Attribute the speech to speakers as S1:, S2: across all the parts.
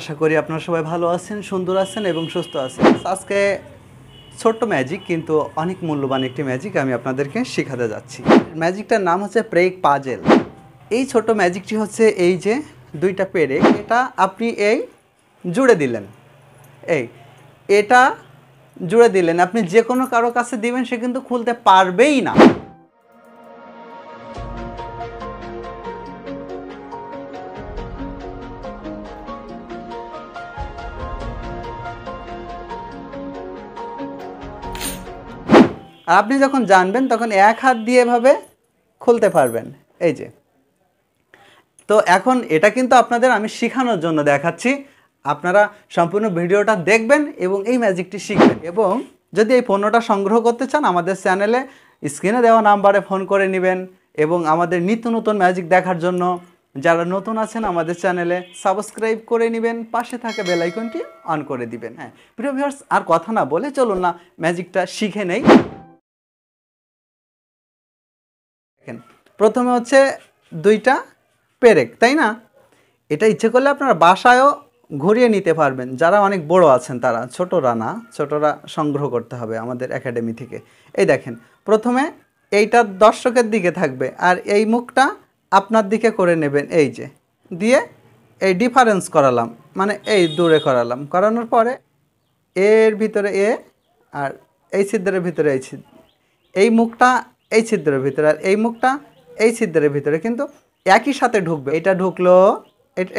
S1: আশা করি আপনারা সবাই ভালো আছেন সুন্দর আছেন এবং সুস্থ আছেন আজকে ছোট্ট ম্যাজিক কিন্তু অনেক মূল্যবান একটি ম্যাজিক আমি আপনাদেরকে শেখাতে যাচ্ছি ম্যাজিকটার নাম হচ্ছে প্রেক পাজেল এই ছোট ম্যাজিকটি হচ্ছে এই যে দুইটা পেরেক এটা আপনি এই জুড়ে দিলেন এই এটা জুড়ে দিলেন আপনি যে কোনো কারো কাছে দিবেন সে কিন্তু খুলতে পারবেই না আর আপনি যখন জানবেন তখন এক হাত দিয়ে এভাবে খুলতে পারবেন এই যে তো এখন এটা কিন্তু আপনাদের আমি শেখানোর জন্য দেখাচ্ছি আপনারা সম্পূর্ণ ভিডিওটা দেখবেন এবং এই ম্যাজিকটি শিখবেন এবং যদি এই পণ্যটা সংগ্রহ করতে চান আমাদের চ্যানেলে স্ক্রিনে দেওয়া নাম্বারে ফোন করে নেবেন এবং আমাদের নিত্য নতুন ম্যাজিক দেখার জন্য যারা নতুন আছেন আমাদের চ্যানেলে সাবস্ক্রাইব করে নেবেন পাশে থাকা বেলাইকনটি অন করে দিবেন হ্যাঁ প্রিয় ভিউয়ার্স আর কথা না বলে চলুন না ম্যাজিকটা শিখে নেই দেখেন প্রথমে হচ্ছে দুইটা পেরেক তাই না এটা ইচ্ছে করলে আপনারা বাসায়ও ঘুরিয়ে নিতে পারবেন যারা অনেক বড় আছেন তারা ছোটরা না ছোটরা সংগ্রহ করতে হবে আমাদের একাডেমি থেকে এই দেখেন প্রথমে এইটা দর্শকের দিকে থাকবে আর এই মুখটা আপনার দিকে করে নেবেন এই যে দিয়ে এই ডিফারেন্স করালাম মানে এই দূরে করালাম করানোর পরে এর ভিতরে এ আর এই ছিদ্রের ভিতরে এই ছিদ্র এই মুখটা এই ছিদ্রের ভিতরে আর এই মুখটা এই ছিদ্রের ভিতরে কিন্তু একই সাথে ঢুকবে এটা ঢুকলো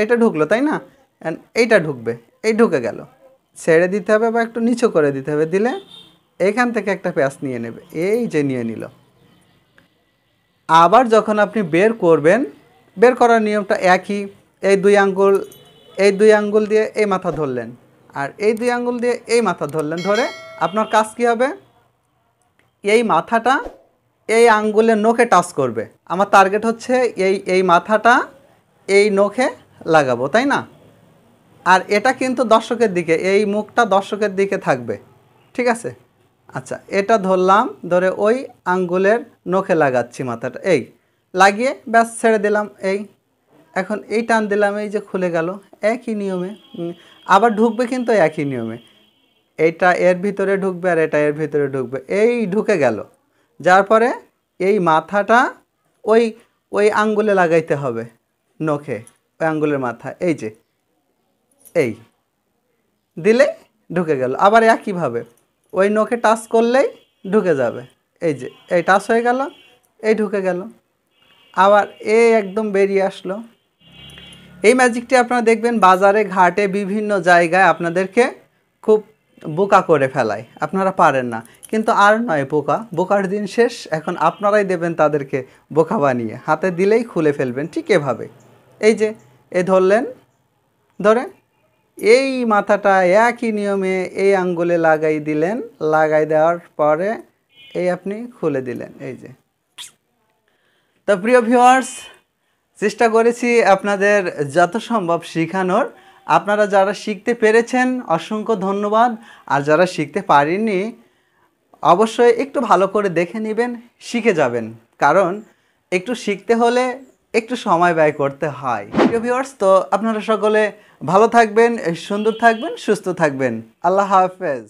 S1: এটা ঢুকলো তাই না এইটা ঢুকবে এই ঢুকে গেল ছেড়ে দিতে হবে বা একটু নিচু করে দিতে হবে দিলে এখান থেকে একটা পেঁয়াজ নিয়ে নেবে এই যে নিয়ে নিল আবার যখন আপনি বের করবেন বের করার নিয়মটা একই এই দুই আঙ্গুল এই দুই আঙ্গুল দিয়ে এই মাথা ধরলেন আর এই দুই আঙ্গুল দিয়ে এই মাথা ধরলেন ধরে আপনার কাজ কী হবে এই মাথাটা এই আঙ্গুলের নখে টাচ করবে আমার টার্গেট হচ্ছে এই এই মাথাটা এই নখে লাগাবো তাই না আর এটা কিন্তু দর্শকের দিকে এই মুখটা দর্শকের দিকে থাকবে ঠিক আছে আচ্ছা এটা ধরলাম ধরে ওই আঙ্গুলের নখে লাগাচ্ছি মাথাটা এই লাগিয়ে ব্যাস ছেড়ে দিলাম এই এখন এই টান দিলাম এই যে খুলে গেল একই নিয়মে আবার ঢুকবে কিন্তু একই নিয়মে এইটা এর ভিতরে ঢুকবে আর এটা এর ভিতরে ঢুকবে এই ঢুকে গেল যার পরে এই মাথাটা ওই ওই আঙ্গুলে লাগাইতে হবে নখে ওই আঙ্গুলের মাথা এই যে এই দিলে ঢুকে গেল আবার একইভাবে ওই নখে টাচ করলেই ঢুকে যাবে এই যে এই টাচ হয়ে গেল এই ঢুকে গেল আবার এ একদম বেরিয়ে আসলো এই ম্যাজিকটি আপনারা দেখবেন বাজারে ঘাটে বিভিন্ন জায়গায় আপনাদেরকে খুব বোকা করে ফেলায় আপনারা পারেন না কিন্তু আর নয় বোকা বোকার দিন শেষ এখন আপনারাই দেবেন তাদেরকে বোকা বানিয়ে হাতে দিলেই খুলে ফেলবেন ঠিক এভাবে এই যে এ ধরলেন ধরে এই মাথাটা একই নিয়মে এই আঙ্গুলে লাগাই দিলেন লাগাই দেওয়ার পরে এই আপনি খুলে দিলেন এই যে তো প্রিয় ভিওয়ার্স চেষ্টা করেছি আপনাদের যত সম্ভব শেখানোর আপনারা যারা শিখতে পেরেছেন অসংখ্য ধন্যবাদ আর যারা শিখতে পারেননি অবশ্যই একটু ভালো করে দেখে নেবেন শিখে যাবেন কারণ একটু শিখতে হলে একটু সময় ব্যয় করতে হয় প্রিয় ভিউয়ার্স তো আপনারা সকলে ভালো থাকবেন সুন্দর থাকবেন সুস্থ থাকবেন আল্লাহ হাফেজ